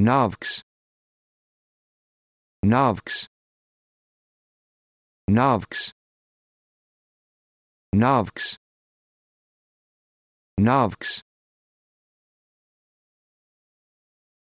Novks. Novks. Novks. Novks. Novks.